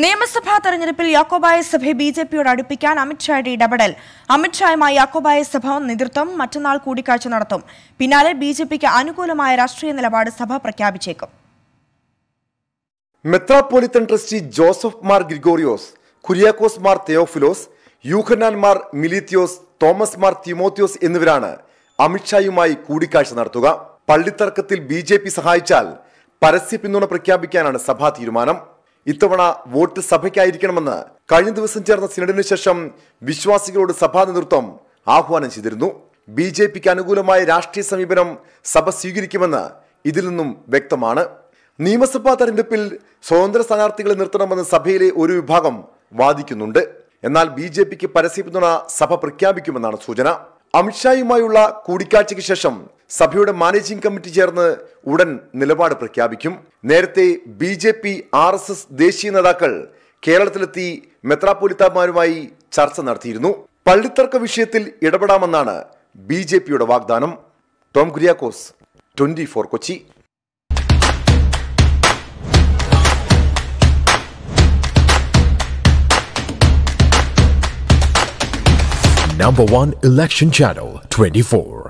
നിയമസഭാ തെരഞ്ഞെടുപ്പിൽ യാക്കോബായ സഭയെ ബി ജെ പിയോട് അടുപ്പിക്കാൻ അമിത്ഷായുടെ ഇടപെടൽ അമിത്ഷായുമായി യാക്കോബായ സഭ നേതൃത്വം മറ്റന്നാൾ കൂടിക്കാഴ്ച നടത്തും പിന്നാലെ ബി ജെ പിക്ക് അനുകൂലമായ രാഷ്ട്രീയ നിലപാട് സഭ പ്രഖ്യാപിച്ചേക്കും metropolitan trustee Joseph Mar Gregorios Kuriakose Mar Theophilos Yuhanon Mar Meletius Thomas Mar Timotheos എന്നിവരാണ് അമിത്ഷായുമായി കൂടിക്കാഴ്ച നടത്തുക പള്ളിത്തർക്കത്തിൽ ബി സഹായിച്ചാൽ പരസ്യ പിന്തുണ പ്രഖ്യാപിക്കാനാണ് സഭാ തീരുമാനം ഇത്തവണ വോട്ട് സഭയ്ക്കായിരിക്കണമെന്ന് കഴിഞ്ഞ ദിവസം ചേർന്ന സിനഡിനു ശേഷം വിശ്വാസികളോട് സഭാ നേതൃത്വം ആഹ്വാനം ചെയ്തിരുന്നു ബി ജെ പിക്ക് അനുകൂലമായ രാഷ്ട്രീയ സമീപനം സഭ സ്വീകരിക്കുമെന്ന് ഇതിൽ നിന്നും വ്യക്തമാണ് നിയമസഭാ തെരഞ്ഞെടുപ്പിൽ സ്വതന്ത്ര സ്ഥാനാർത്ഥികളെ നിർത്തണമെന്ന് സഭയിലെ ഒരു വിഭാഗം വാദിക്കുന്നുണ്ട് എന്നാൽ ബി ജെ പിക്ക് പരസ്യ പിന്തുണ സഭ പ്രഖ്യാപിക്കുമെന്നാണ് സൂചന അമിത്ഷായുമായുള്ള കൂടിക്കാഴ്ചയ്ക്ക് ശേഷം സഭയുടെ മാനേജിംഗ് കമ്മിറ്റി ചേർന്ന് ഉടൻ നിലപാട് പ്രഖ്യാപിക്കും നേരത്തെ B J P R S S ദേശീയ നേതാക്കൾ കേരളത്തിലെത്തി മെത്രാപ്പൊലിത്താമാരുമായി ചർച്ച നടത്തിയിരുന്നു പള്ളിത്തർക്ക വിഷയത്തിൽ ഇടപെടാമെന്നാണ് ബി ജെ പിയുടെ വാഗ്ദാനം Tom Kuriakose twenty four Kochi one election election twenty 24.